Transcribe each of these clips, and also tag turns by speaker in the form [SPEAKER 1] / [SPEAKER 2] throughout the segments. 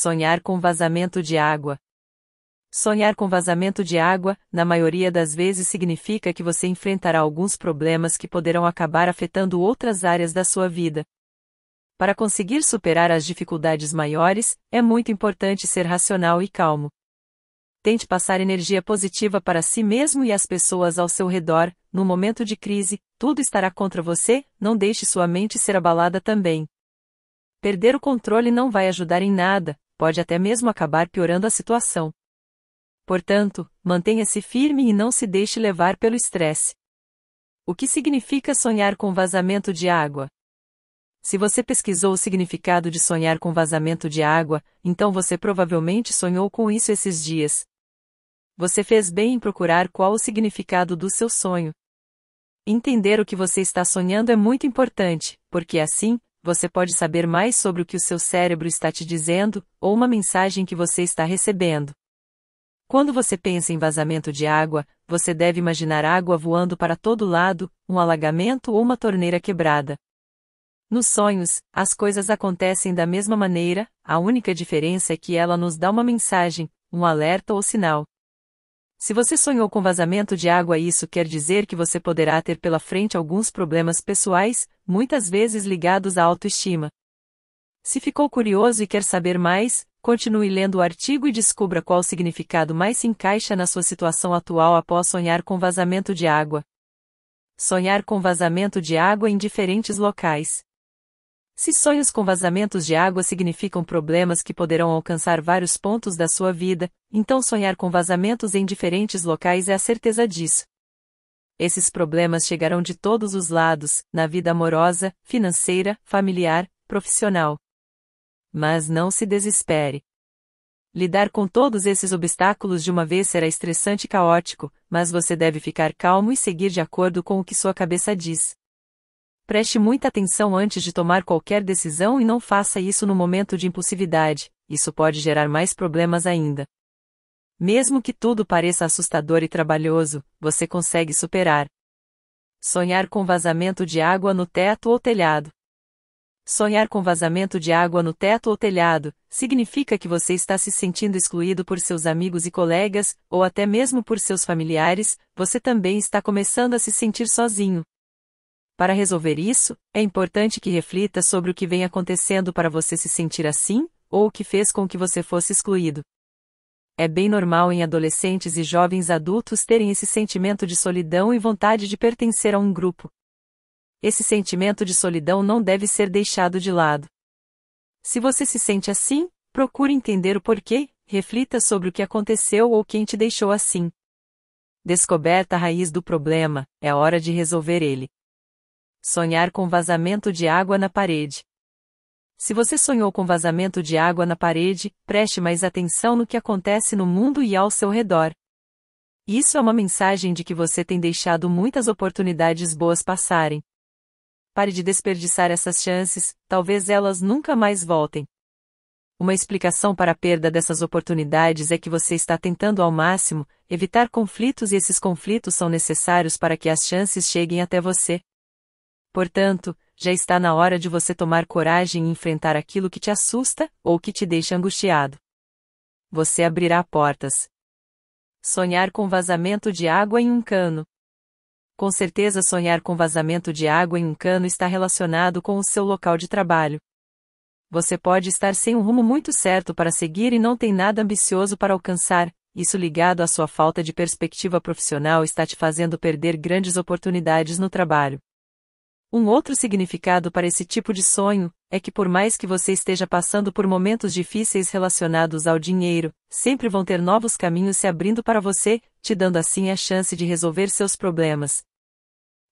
[SPEAKER 1] Sonhar com vazamento de água. Sonhar com vazamento de água, na maioria das vezes significa que você enfrentará alguns problemas que poderão acabar afetando outras áreas da sua vida. Para conseguir superar as dificuldades maiores, é muito importante ser racional e calmo. Tente passar energia positiva para si mesmo e as pessoas ao seu redor, no momento de crise, tudo estará contra você, não deixe sua mente ser abalada também. Perder o controle não vai ajudar em nada, pode até mesmo acabar piorando a situação. Portanto, mantenha-se firme e não se deixe levar pelo estresse. O que significa sonhar com vazamento de água? Se você pesquisou o significado de sonhar com vazamento de água, então você provavelmente sonhou com isso esses dias. Você fez bem em procurar qual o significado do seu sonho. Entender o que você está sonhando é muito importante, porque assim, você pode saber mais sobre o que o seu cérebro está te dizendo, ou uma mensagem que você está recebendo. Quando você pensa em vazamento de água, você deve imaginar água voando para todo lado, um alagamento ou uma torneira quebrada. Nos sonhos, as coisas acontecem da mesma maneira, a única diferença é que ela nos dá uma mensagem, um alerta ou sinal. Se você sonhou com vazamento de água, isso quer dizer que você poderá ter pela frente alguns problemas pessoais, muitas vezes ligados à autoestima. Se ficou curioso e quer saber mais, continue lendo o artigo e descubra qual significado mais se encaixa na sua situação atual após sonhar com vazamento de água. Sonhar com vazamento de água em diferentes locais. Se sonhos com vazamentos de água significam problemas que poderão alcançar vários pontos da sua vida, então sonhar com vazamentos em diferentes locais é a certeza disso. Esses problemas chegarão de todos os lados, na vida amorosa, financeira, familiar, profissional. Mas não se desespere. Lidar com todos esses obstáculos de uma vez será estressante e caótico, mas você deve ficar calmo e seguir de acordo com o que sua cabeça diz. Preste muita atenção antes de tomar qualquer decisão e não faça isso no momento de impulsividade, isso pode gerar mais problemas ainda. Mesmo que tudo pareça assustador e trabalhoso, você consegue superar. Sonhar com vazamento de água no teto ou telhado. Sonhar com vazamento de água no teto ou telhado significa que você está se sentindo excluído por seus amigos e colegas, ou até mesmo por seus familiares, você também está começando a se sentir sozinho, para resolver isso, é importante que reflita sobre o que vem acontecendo para você se sentir assim, ou o que fez com que você fosse excluído. É bem normal em adolescentes e jovens adultos terem esse sentimento de solidão e vontade de pertencer a um grupo. Esse sentimento de solidão não deve ser deixado de lado. Se você se sente assim, procure entender o porquê, reflita sobre o que aconteceu ou quem te deixou assim. Descoberta a raiz do problema, é hora de resolver ele. Sonhar com vazamento de água na parede. Se você sonhou com vazamento de água na parede, preste mais atenção no que acontece no mundo e ao seu redor. Isso é uma mensagem de que você tem deixado muitas oportunidades boas passarem. Pare de desperdiçar essas chances, talvez elas nunca mais voltem. Uma explicação para a perda dessas oportunidades é que você está tentando ao máximo evitar conflitos e esses conflitos são necessários para que as chances cheguem até você. Portanto, já está na hora de você tomar coragem e enfrentar aquilo que te assusta ou que te deixa angustiado. Você abrirá portas. Sonhar com vazamento de água em um cano. Com certeza, sonhar com vazamento de água em um cano está relacionado com o seu local de trabalho. Você pode estar sem um rumo muito certo para seguir e não tem nada ambicioso para alcançar, isso ligado à sua falta de perspectiva profissional está te fazendo perder grandes oportunidades no trabalho. Um outro significado para esse tipo de sonho é que, por mais que você esteja passando por momentos difíceis relacionados ao dinheiro, sempre vão ter novos caminhos se abrindo para você, te dando assim a chance de resolver seus problemas.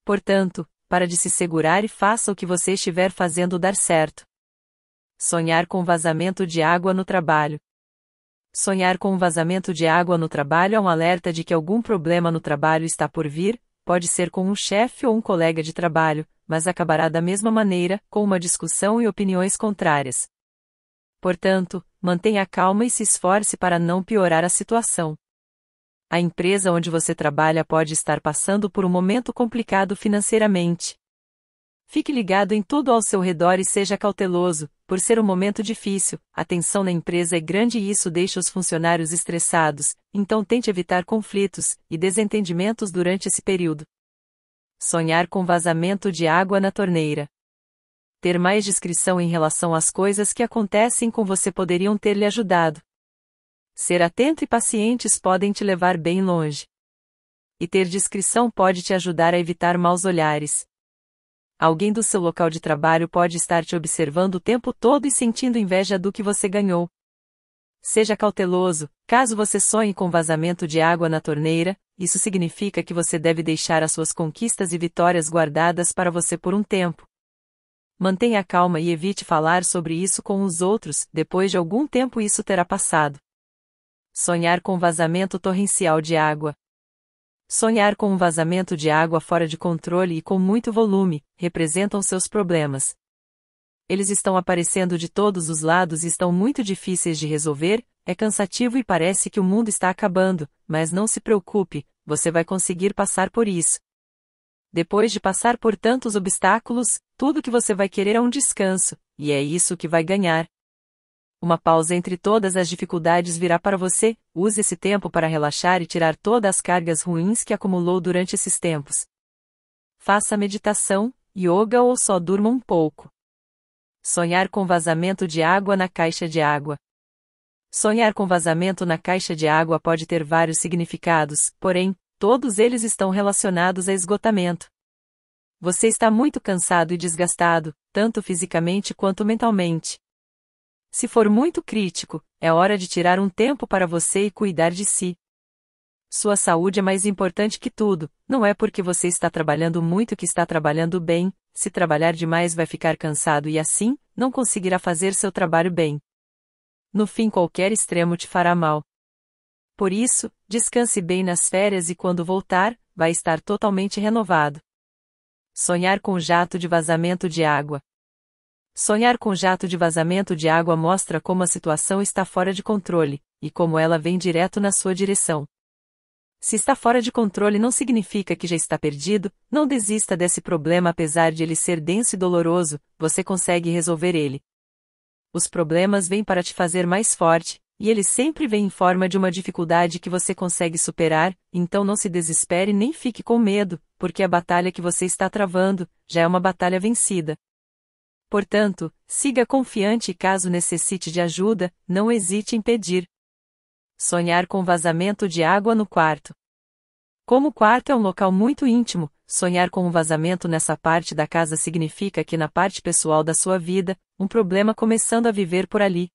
[SPEAKER 1] Portanto, para de se segurar e faça o que você estiver fazendo dar certo. Sonhar com vazamento de água no trabalho. Sonhar com um vazamento de água no trabalho é um alerta de que algum problema no trabalho está por vir, pode ser com um chefe ou um colega de trabalho, mas acabará da mesma maneira, com uma discussão e opiniões contrárias. Portanto, mantenha calma e se esforce para não piorar a situação. A empresa onde você trabalha pode estar passando por um momento complicado financeiramente. Fique ligado em tudo ao seu redor e seja cauteloso, por ser um momento difícil, a tensão na empresa é grande e isso deixa os funcionários estressados, então tente evitar conflitos e desentendimentos durante esse período. Sonhar com vazamento de água na torneira. Ter mais discrição em relação às coisas que acontecem com você poderiam ter lhe ajudado. Ser atento e pacientes podem te levar bem longe. E ter discrição pode te ajudar a evitar maus olhares. Alguém do seu local de trabalho pode estar te observando o tempo todo e sentindo inveja do que você ganhou, Seja cauteloso, caso você sonhe com vazamento de água na torneira, isso significa que você deve deixar as suas conquistas e vitórias guardadas para você por um tempo. Mantenha calma e evite falar sobre isso com os outros, depois de algum tempo isso terá passado. Sonhar com vazamento torrencial de água. Sonhar com um vazamento de água fora de controle e com muito volume representam seus problemas, eles estão aparecendo de todos os lados e estão muito difíceis de resolver, é cansativo e parece que o mundo está acabando, mas não se preocupe, você vai conseguir passar por isso. Depois de passar por tantos obstáculos, tudo que você vai querer é um descanso, e é isso que vai ganhar. Uma pausa entre todas as dificuldades virá para você, use esse tempo para relaxar e tirar todas as cargas ruins que acumulou durante esses tempos. Faça meditação, yoga ou só durma um pouco. Sonhar com vazamento de água na caixa de água. Sonhar com vazamento na caixa de água pode ter vários significados, porém, todos eles estão relacionados a esgotamento. Você está muito cansado e desgastado, tanto fisicamente quanto mentalmente. Se for muito crítico, é hora de tirar um tempo para você e cuidar de si. Sua saúde é mais importante que tudo, não é porque você está trabalhando muito que está trabalhando bem, se trabalhar demais vai ficar cansado e assim, não conseguirá fazer seu trabalho bem. No fim, qualquer extremo te fará mal. Por isso, descanse bem nas férias e quando voltar, vai estar totalmente renovado. Sonhar com jato de vazamento de água. Sonhar com jato de vazamento de água mostra como a situação está fora de controle, e como ela vem direto na sua direção. Se está fora de controle não significa que já está perdido, não desista desse problema apesar de ele ser denso e doloroso, você consegue resolver ele. Os problemas vêm para te fazer mais forte, e eles sempre vêm em forma de uma dificuldade que você consegue superar, então não se desespere nem fique com medo, porque a batalha que você está travando já é uma batalha vencida. Portanto, siga confiante e caso necessite de ajuda, não hesite em pedir. Sonhar com vazamento de água no quarto. Como o quarto é um local muito íntimo, sonhar com um vazamento nessa parte da casa significa que na parte pessoal da sua vida, um problema começando a viver por ali.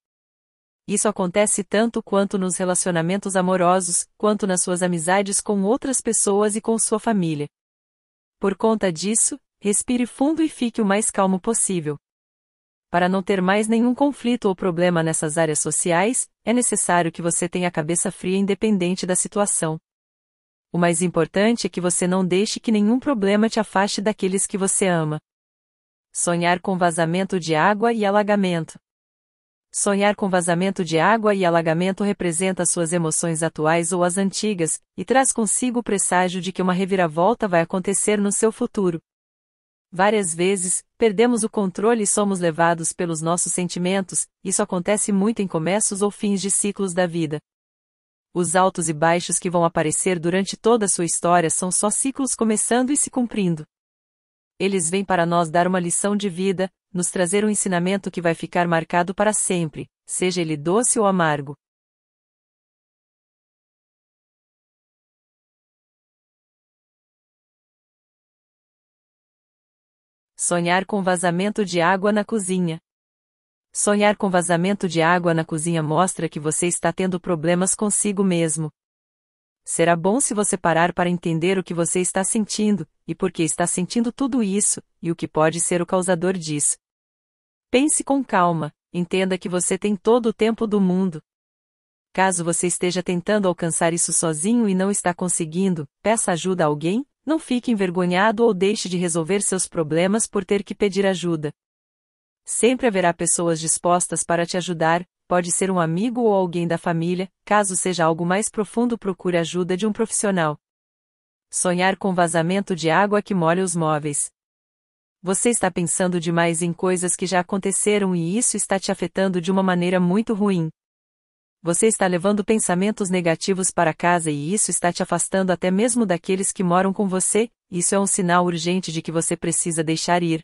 [SPEAKER 1] Isso acontece tanto quanto nos relacionamentos amorosos, quanto nas suas amizades com outras pessoas e com sua família. Por conta disso, respire fundo e fique o mais calmo possível. Para não ter mais nenhum conflito ou problema nessas áreas sociais, é necessário que você tenha a cabeça fria independente da situação. O mais importante é que você não deixe que nenhum problema te afaste daqueles que você ama. Sonhar com vazamento de água e alagamento. Sonhar com vazamento de água e alagamento representa suas emoções atuais ou as antigas, e traz consigo o presságio de que uma reviravolta vai acontecer no seu futuro. Várias vezes, perdemos o controle e somos levados pelos nossos sentimentos, isso acontece muito em começos ou fins de ciclos da vida. Os altos e baixos que vão aparecer durante toda a sua história são só ciclos começando e se cumprindo. Eles vêm para nós dar uma lição de vida, nos trazer um ensinamento que vai ficar marcado para sempre, seja ele doce ou amargo, Sonhar com vazamento de água na cozinha. Sonhar com vazamento de água na cozinha mostra que você está tendo problemas consigo mesmo. Será bom se você parar para entender o que você está sentindo, e por que está sentindo tudo isso, e o que pode ser o causador disso. Pense com calma, entenda que você tem todo o tempo do mundo. Caso você esteja tentando alcançar isso sozinho e não está conseguindo, peça ajuda a alguém, não fique envergonhado ou deixe de resolver seus problemas por ter que pedir ajuda. Sempre haverá pessoas dispostas para te ajudar, pode ser um amigo ou alguém da família, caso seja algo mais profundo, procure ajuda de um profissional. Sonhar com vazamento de água que molha os móveis. Você está pensando demais em coisas que já aconteceram e isso está te afetando de uma maneira muito ruim você está levando pensamentos negativos para casa e isso está te afastando até mesmo daqueles que moram com você, isso é um sinal urgente de que você precisa deixar ir.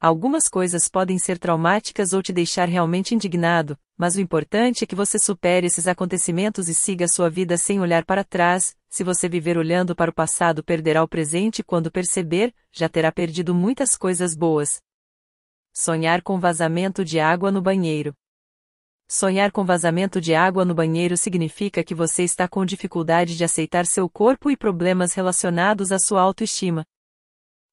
[SPEAKER 1] Algumas coisas podem ser traumáticas ou te deixar realmente indignado, mas o importante é que você supere esses acontecimentos e siga sua vida sem olhar para trás. Se você viver olhando para o passado, perderá o presente e quando perceber, já terá perdido muitas coisas boas. Sonhar com vazamento de água no banheiro. Sonhar com vazamento de água no banheiro significa que você está com dificuldade de aceitar seu corpo e problemas relacionados à sua autoestima.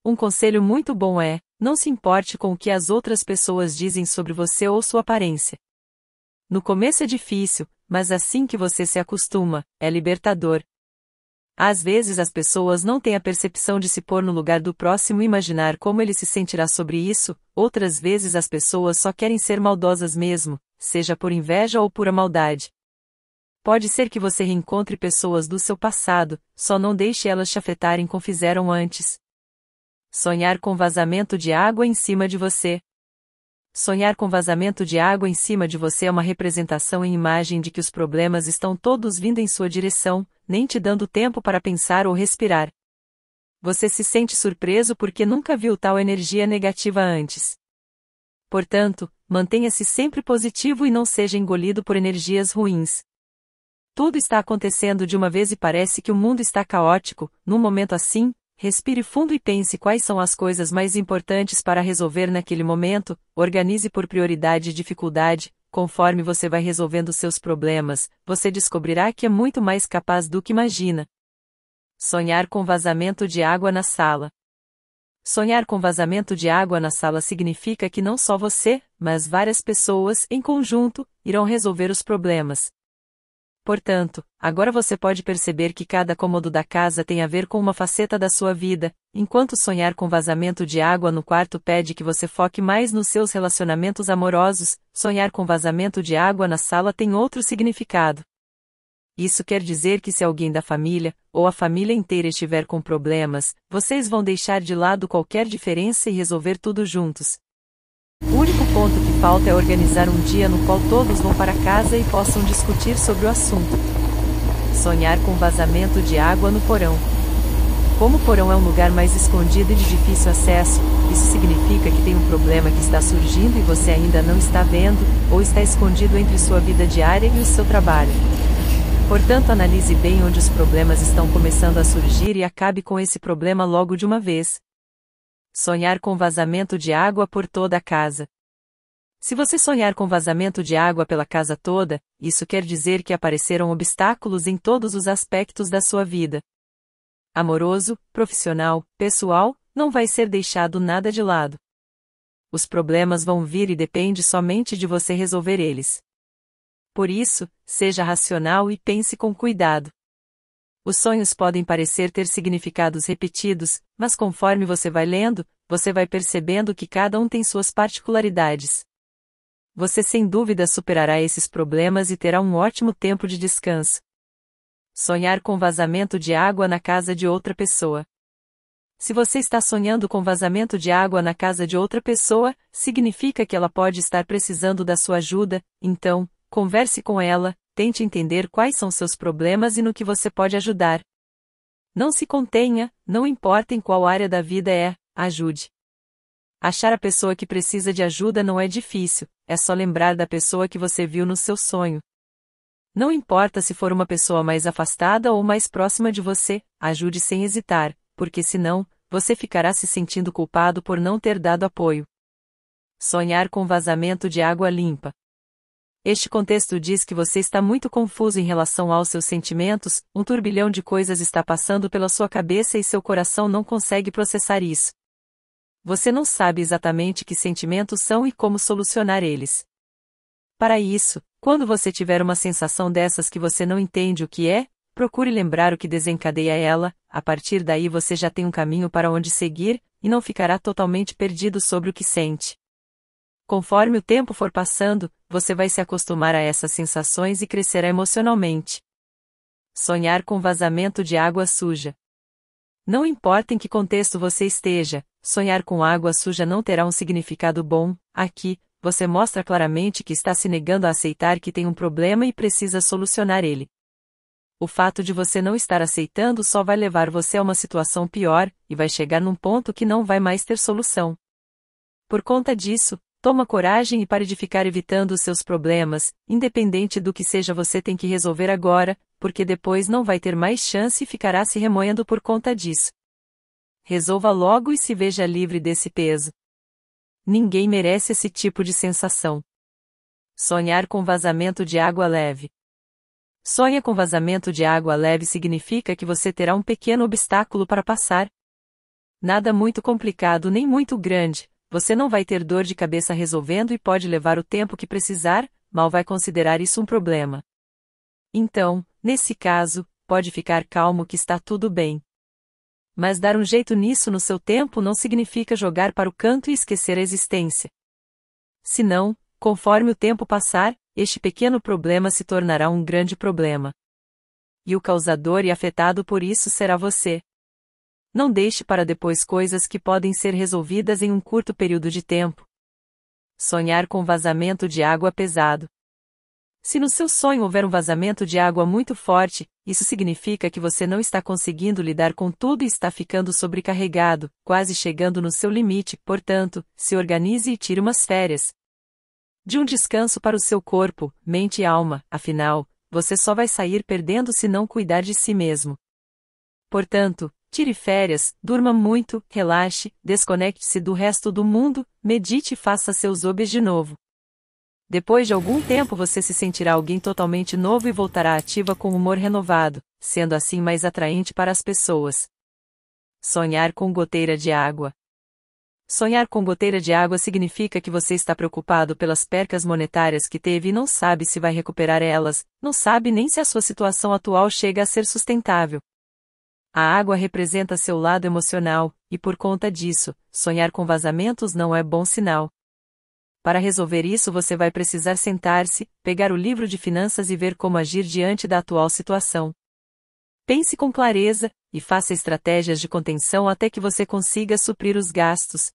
[SPEAKER 1] Um conselho muito bom é: não se importe com o que as outras pessoas dizem sobre você ou sua aparência. No começo é difícil, mas assim que você se acostuma, é libertador. Às vezes as pessoas não têm a percepção de se pôr no lugar do próximo e imaginar como ele se sentirá sobre isso, outras vezes as pessoas só querem ser maldosas mesmo, seja por inveja ou pura maldade. Pode ser que você reencontre pessoas do seu passado, só não deixe elas te afetarem como fizeram antes. Sonhar com vazamento de água em cima de você. Sonhar com vazamento de água em cima de você é uma representação em imagem de que os problemas estão todos vindo em sua direção, nem te dando tempo para pensar ou respirar. Você se sente surpreso porque nunca viu tal energia negativa antes. Portanto, mantenha-se sempre positivo e não seja engolido por energias ruins. Tudo está acontecendo de uma vez e parece que o mundo está caótico, num momento assim, respire fundo e pense quais são as coisas mais importantes para resolver naquele momento, organize por prioridade e dificuldade, conforme você vai resolvendo seus problemas, você descobrirá que é muito mais capaz do que imagina. Sonhar com vazamento de água na sala. Sonhar com vazamento de água na sala significa que não só você, mas várias pessoas, em conjunto, irão resolver os problemas. Portanto, agora você pode perceber que cada cômodo da casa tem a ver com uma faceta da sua vida, enquanto sonhar com vazamento de água no quarto pede que você foque mais nos seus relacionamentos amorosos, sonhar com vazamento de água na sala tem outro significado. Isso quer dizer que se alguém da família, ou a família inteira estiver com problemas, vocês vão deixar de lado qualquer diferença e resolver tudo juntos. O único ponto que falta é organizar um dia no qual todos vão para casa e possam discutir sobre o assunto. Sonhar com vazamento de água no porão. Como o porão é um lugar mais escondido e de difícil acesso, isso significa que tem um problema que está surgindo e você ainda não está vendo, ou está escondido entre sua vida diária e o seu trabalho. Portanto, analise bem onde os problemas estão começando a surgir e acabe com esse problema logo de uma vez. Sonhar com vazamento de água por toda a casa. Se você sonhar com vazamento de água pela casa toda, isso quer dizer que apareceram obstáculos em todos os aspectos da sua vida. Amoroso, profissional, pessoal, não vai ser deixado nada de lado. Os problemas vão vir e depende somente de você resolver eles. Por isso, seja racional e pense com cuidado. Os sonhos podem parecer ter significados repetidos, mas conforme você vai lendo, você vai percebendo que cada um tem suas particularidades. Você sem dúvida superará esses problemas e terá um ótimo tempo de descanso. Sonhar com vazamento de água na casa de outra pessoa. Se você está sonhando com vazamento de água na casa de outra pessoa, significa que ela pode estar precisando da sua ajuda, então, Converse com ela, tente entender quais são seus problemas e no que você pode ajudar. Não se contenha, não importa em qual área da vida é, ajude. Achar a pessoa que precisa de ajuda não é difícil, é só lembrar da pessoa que você viu no seu sonho. Não importa se for uma pessoa mais afastada ou mais próxima de você, ajude sem hesitar, porque senão, você ficará se sentindo culpado por não ter dado apoio. Sonhar com vazamento de água limpa. Este contexto diz que você está muito confuso em relação aos seus sentimentos, um turbilhão de coisas está passando pela sua cabeça e seu coração não consegue processar isso. Você não sabe exatamente que sentimentos são e como solucionar eles. Para isso, quando você tiver uma sensação dessas que você não entende o que é, procure lembrar o que desencadeia ela, a partir daí você já tem um caminho para onde seguir, e não ficará totalmente perdido sobre o que sente. Conforme o tempo for passando, você vai se acostumar a essas sensações e crescerá emocionalmente. Sonhar com vazamento de água suja. Não importa em que contexto você esteja, sonhar com água suja não terá um significado bom, aqui, você mostra claramente que está se negando a aceitar que tem um problema e precisa solucionar ele. O fato de você não estar aceitando só vai levar você a uma situação pior, e vai chegar num ponto que não vai mais ter solução. Por conta disso, Toma coragem e pare de ficar evitando os seus problemas, independente do que seja você tem que resolver agora, porque depois não vai ter mais chance e ficará se remoendo por conta disso. Resolva logo e se veja livre desse peso. Ninguém merece esse tipo de sensação. Sonhar com vazamento de água leve. Sonha com vazamento de água leve significa que você terá um pequeno obstáculo para passar. Nada muito complicado nem muito grande, você não vai ter dor de cabeça resolvendo e pode levar o tempo que precisar, mal vai considerar isso um problema. Então, nesse caso, pode ficar calmo que está tudo bem. Mas dar um jeito nisso no seu tempo não significa jogar para o canto e esquecer a existência. Senão, conforme o tempo passar, este pequeno problema se tornará um grande problema. E o causador e afetado por isso será você. Não deixe para depois coisas que podem ser resolvidas em um curto período de tempo. Sonhar com vazamento de água pesado. Se no seu sonho houver um vazamento de água muito forte, isso significa que você não está conseguindo lidar com tudo e está ficando sobrecarregado, quase chegando no seu limite, portanto, se organize e tire umas férias. De um descanso para o seu corpo, mente e alma, afinal, você só vai sair perdendo se não cuidar de si mesmo. Portanto, Tire férias, durma muito, relaxe, desconecte-se do resto do mundo, medite e faça seus hobbies de novo. Depois de algum tempo você se sentirá alguém totalmente novo e voltará ativa com humor renovado, sendo assim mais atraente para as pessoas. Sonhar com goteira de água. Sonhar com goteira de água significa que você está preocupado pelas percas monetárias que teve e não sabe se vai recuperar elas, não sabe nem se a sua situação atual chega a ser sustentável a água representa seu lado emocional, e por conta disso, sonhar com vazamentos não é bom sinal. Para resolver isso, você vai precisar sentar-se, pegar o livro de finanças e ver como agir diante da atual situação. Pense com clareza e faça estratégias de contenção até que você consiga suprir os gastos.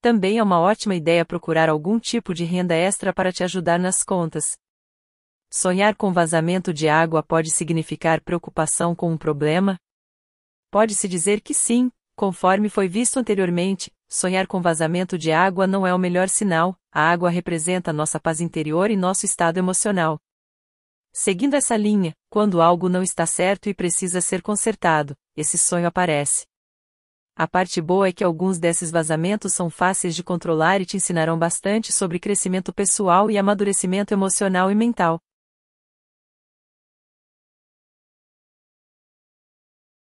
[SPEAKER 1] Também é uma ótima ideia procurar algum tipo de renda extra para te ajudar nas contas. Sonhar com vazamento de água pode significar preocupação com um problema, Pode-se dizer que sim, conforme foi visto anteriormente, sonhar com vazamento de água não é o melhor sinal, a água representa nossa paz interior e nosso estado emocional. Seguindo essa linha, quando algo não está certo e precisa ser consertado, esse sonho aparece. A parte boa é que alguns desses vazamentos são fáceis de controlar e te ensinarão bastante sobre crescimento pessoal e amadurecimento emocional e mental.